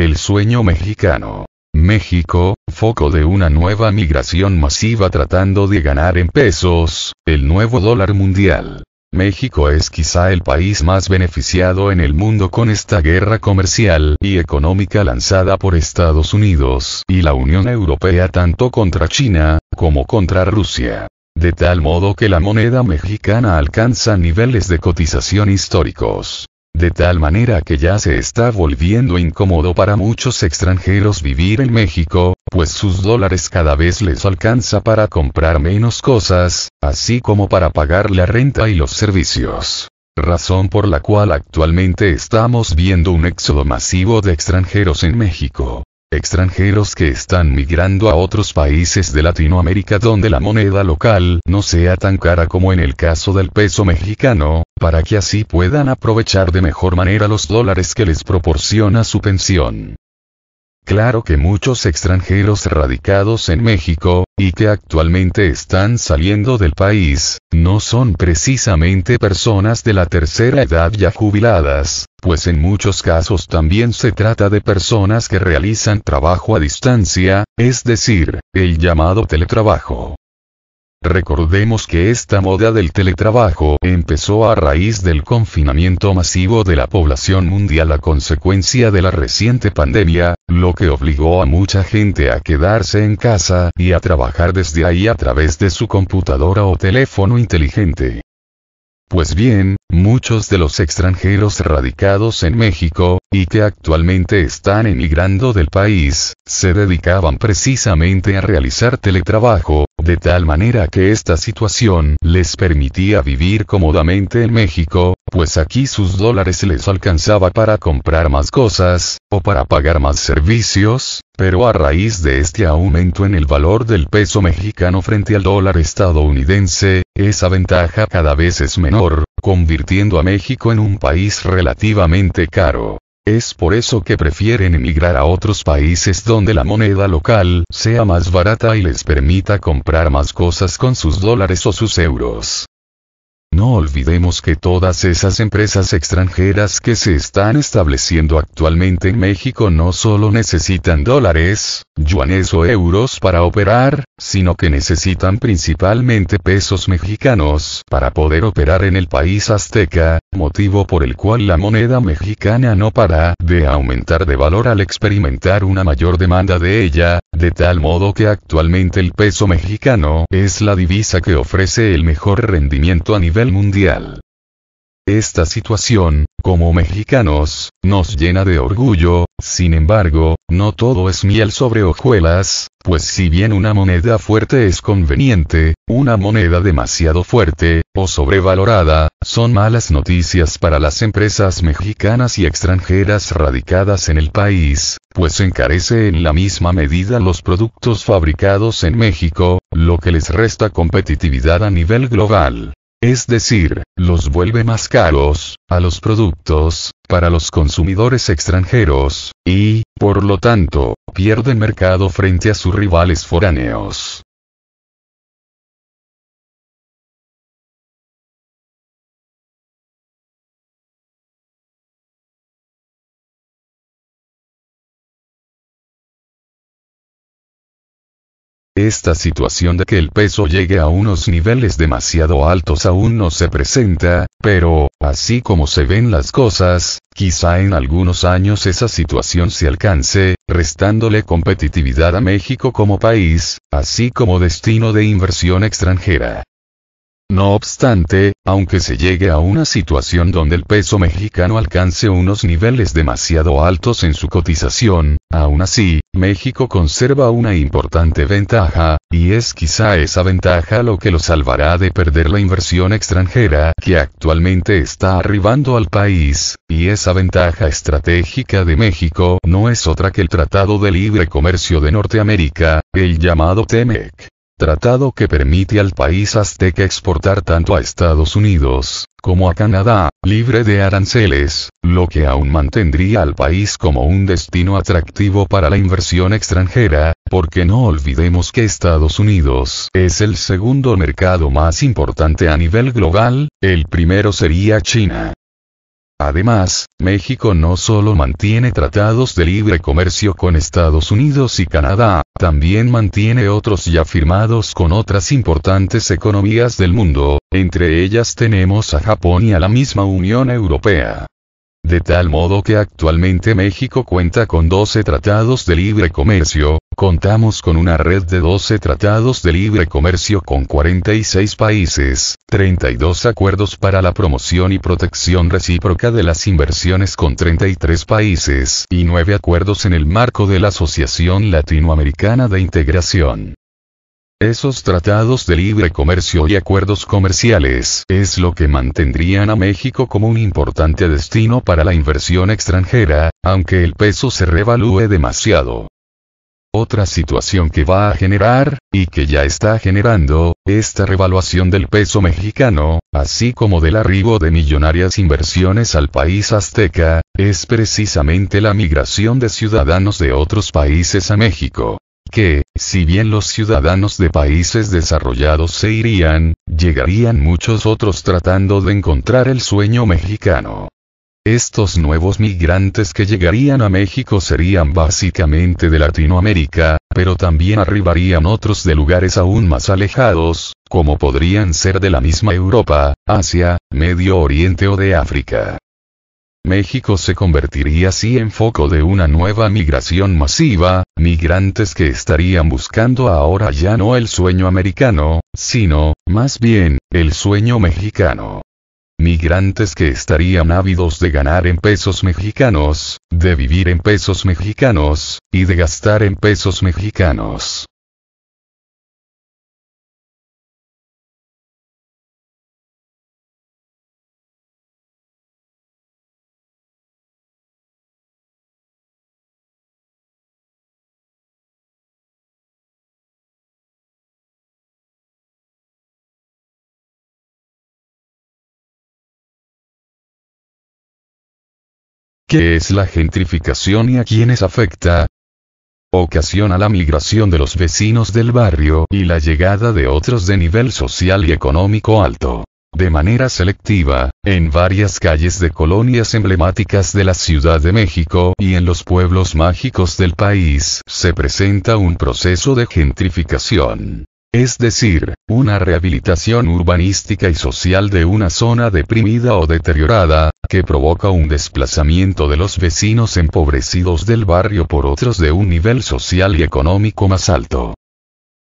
El sueño mexicano. México, foco de una nueva migración masiva tratando de ganar en pesos, el nuevo dólar mundial. México es quizá el país más beneficiado en el mundo con esta guerra comercial y económica lanzada por Estados Unidos y la Unión Europea tanto contra China, como contra Rusia. De tal modo que la moneda mexicana alcanza niveles de cotización históricos de tal manera que ya se está volviendo incómodo para muchos extranjeros vivir en México, pues sus dólares cada vez les alcanza para comprar menos cosas, así como para pagar la renta y los servicios. Razón por la cual actualmente estamos viendo un éxodo masivo de extranjeros en México extranjeros que están migrando a otros países de Latinoamérica donde la moneda local no sea tan cara como en el caso del peso mexicano, para que así puedan aprovechar de mejor manera los dólares que les proporciona su pensión. Claro que muchos extranjeros radicados en México, y que actualmente están saliendo del país, no son precisamente personas de la tercera edad ya jubiladas, pues en muchos casos también se trata de personas que realizan trabajo a distancia, es decir, el llamado teletrabajo. Recordemos que esta moda del teletrabajo empezó a raíz del confinamiento masivo de la población mundial a consecuencia de la reciente pandemia, lo que obligó a mucha gente a quedarse en casa y a trabajar desde ahí a través de su computadora o teléfono inteligente. Pues bien, muchos de los extranjeros radicados en México, y que actualmente están emigrando del país, se dedicaban precisamente a realizar teletrabajo, de tal manera que esta situación les permitía vivir cómodamente en México, pues aquí sus dólares les alcanzaba para comprar más cosas, o para pagar más servicios, pero a raíz de este aumento en el valor del peso mexicano frente al dólar estadounidense, esa ventaja cada vez es menor, convirtiendo a México en un país relativamente caro. Es por eso que prefieren emigrar a otros países donde la moneda local sea más barata y les permita comprar más cosas con sus dólares o sus euros. No olvidemos que todas esas empresas extranjeras que se están estableciendo actualmente en México no solo necesitan dólares, yuanes o euros para operar, sino que necesitan principalmente pesos mexicanos para poder operar en el país azteca, motivo por el cual la moneda mexicana no para de aumentar de valor al experimentar una mayor demanda de ella, de tal modo que actualmente el peso mexicano es la divisa que ofrece el mejor rendimiento a nivel mundial. Esta situación, como mexicanos, nos llena de orgullo, sin embargo, no todo es miel sobre hojuelas, pues si bien una moneda fuerte es conveniente, una moneda demasiado fuerte, o sobrevalorada, son malas noticias para las empresas mexicanas y extranjeras radicadas en el país, pues encarece en la misma medida los productos fabricados en México, lo que les resta competitividad a nivel global es decir, los vuelve más caros, a los productos, para los consumidores extranjeros, y, por lo tanto, pierde mercado frente a sus rivales foráneos. Esta situación de que el peso llegue a unos niveles demasiado altos aún no se presenta, pero, así como se ven las cosas, quizá en algunos años esa situación se alcance, restándole competitividad a México como país, así como destino de inversión extranjera. No obstante, aunque se llegue a una situación donde el peso mexicano alcance unos niveles demasiado altos en su cotización, aún así, México conserva una importante ventaja, y es quizá esa ventaja lo que lo salvará de perder la inversión extranjera que actualmente está arribando al país, y esa ventaja estratégica de México no es otra que el Tratado de Libre Comercio de Norteamérica, el llamado TEMEC tratado que permite al país azteca exportar tanto a Estados Unidos, como a Canadá, libre de aranceles, lo que aún mantendría al país como un destino atractivo para la inversión extranjera, porque no olvidemos que Estados Unidos es el segundo mercado más importante a nivel global, el primero sería China. Además, México no solo mantiene tratados de libre comercio con Estados Unidos y Canadá, también mantiene otros ya firmados con otras importantes economías del mundo, entre ellas tenemos a Japón y a la misma Unión Europea. De tal modo que actualmente México cuenta con 12 tratados de libre comercio, Contamos con una red de 12 tratados de libre comercio con 46 países, 32 acuerdos para la promoción y protección recíproca de las inversiones con 33 países y 9 acuerdos en el marco de la Asociación Latinoamericana de Integración. Esos tratados de libre comercio y acuerdos comerciales es lo que mantendrían a México como un importante destino para la inversión extranjera, aunque el peso se revalúe demasiado. Otra situación que va a generar, y que ya está generando, esta revaluación del peso mexicano, así como del arribo de millonarias inversiones al país azteca, es precisamente la migración de ciudadanos de otros países a México que, si bien los ciudadanos de países desarrollados se irían, llegarían muchos otros tratando de encontrar el sueño mexicano. Estos nuevos migrantes que llegarían a México serían básicamente de Latinoamérica, pero también arribarían otros de lugares aún más alejados, como podrían ser de la misma Europa, Asia, Medio Oriente o de África. México se convertiría así en foco de una nueva migración masiva, migrantes que estarían buscando ahora ya no el sueño americano, sino, más bien, el sueño mexicano migrantes que estarían ávidos de ganar en pesos mexicanos, de vivir en pesos mexicanos, y de gastar en pesos mexicanos. ¿Qué es la gentrificación y a quiénes afecta? Ocasiona la migración de los vecinos del barrio y la llegada de otros de nivel social y económico alto. De manera selectiva, en varias calles de colonias emblemáticas de la Ciudad de México y en los pueblos mágicos del país se presenta un proceso de gentrificación es decir, una rehabilitación urbanística y social de una zona deprimida o deteriorada, que provoca un desplazamiento de los vecinos empobrecidos del barrio por otros de un nivel social y económico más alto.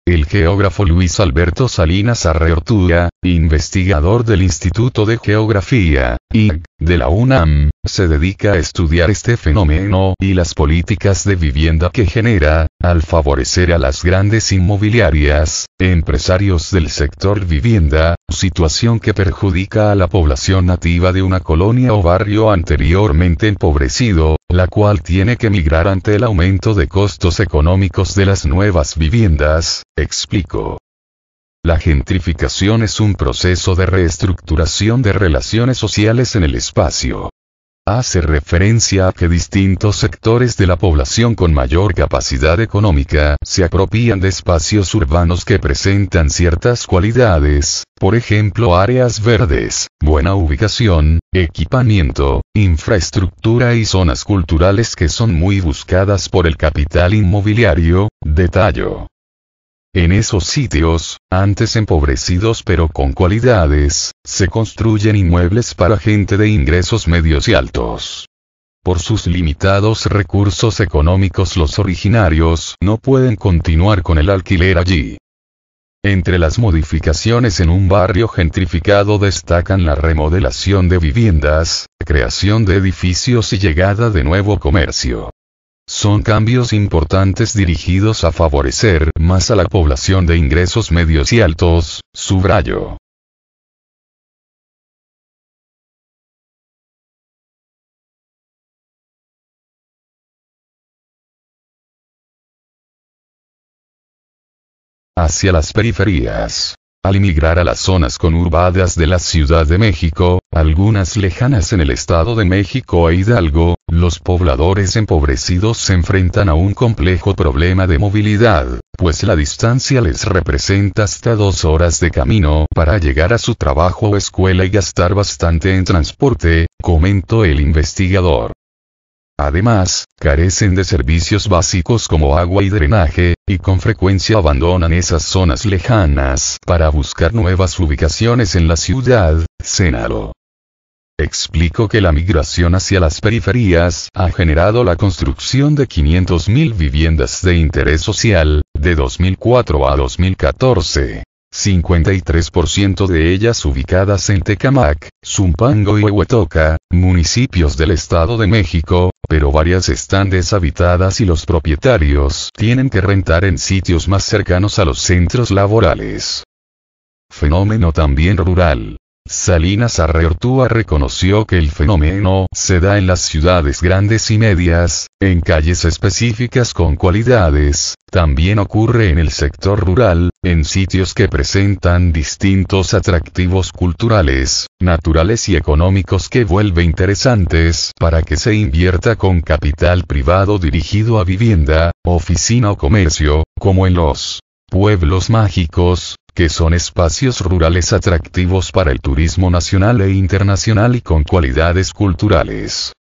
El geógrafo Luis Alberto Salinas Arreortúa, investigador del Instituto de Geografía, (IG) de la UNAM, se dedica a estudiar este fenómeno y las políticas de vivienda que genera, al favorecer a las grandes inmobiliarias, empresarios del sector vivienda, situación que perjudica a la población nativa de una colonia o barrio anteriormente empobrecido, la cual tiene que migrar ante el aumento de costos económicos de las nuevas viviendas, explico. La gentrificación es un proceso de reestructuración de relaciones sociales en el espacio hace referencia a que distintos sectores de la población con mayor capacidad económica se apropian de espacios urbanos que presentan ciertas cualidades, por ejemplo áreas verdes, buena ubicación, equipamiento, infraestructura y zonas culturales que son muy buscadas por el capital inmobiliario, detallo. En esos sitios, antes empobrecidos pero con cualidades, se construyen inmuebles para gente de ingresos medios y altos. Por sus limitados recursos económicos los originarios no pueden continuar con el alquiler allí. Entre las modificaciones en un barrio gentrificado destacan la remodelación de viviendas, creación de edificios y llegada de nuevo comercio. Son cambios importantes dirigidos a favorecer más a la población de ingresos medios y altos, subrayo. hacia las periferias al emigrar a las zonas conurbadas de la Ciudad de México, algunas lejanas en el Estado de México e Hidalgo, los pobladores empobrecidos se enfrentan a un complejo problema de movilidad, pues la distancia les representa hasta dos horas de camino para llegar a su trabajo o escuela y gastar bastante en transporte, comentó el investigador. Además, carecen de servicios básicos como agua y drenaje, y con frecuencia abandonan esas zonas lejanas para buscar nuevas ubicaciones en la ciudad, Senaro. Explico que la migración hacia las periferias ha generado la construcción de 500.000 viviendas de interés social, de 2004 a 2014. 53% de ellas ubicadas en Tecamac, Zumpango y Huehuetoca, municipios del Estado de México, pero varias están deshabitadas y los propietarios tienen que rentar en sitios más cercanos a los centros laborales. Fenómeno también rural. Salinas Arreortúa reconoció que el fenómeno se da en las ciudades grandes y medias, en calles específicas con cualidades, también ocurre en el sector rural, en sitios que presentan distintos atractivos culturales, naturales y económicos que vuelve interesantes para que se invierta con capital privado dirigido a vivienda, oficina o comercio, como en los pueblos mágicos, que son espacios rurales atractivos para el turismo nacional e internacional y con cualidades culturales.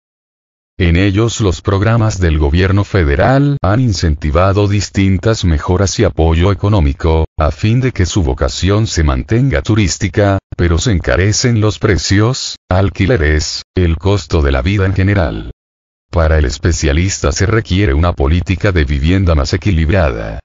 En ellos los programas del gobierno federal han incentivado distintas mejoras y apoyo económico, a fin de que su vocación se mantenga turística, pero se encarecen los precios, alquileres, el costo de la vida en general. Para el especialista se requiere una política de vivienda más equilibrada.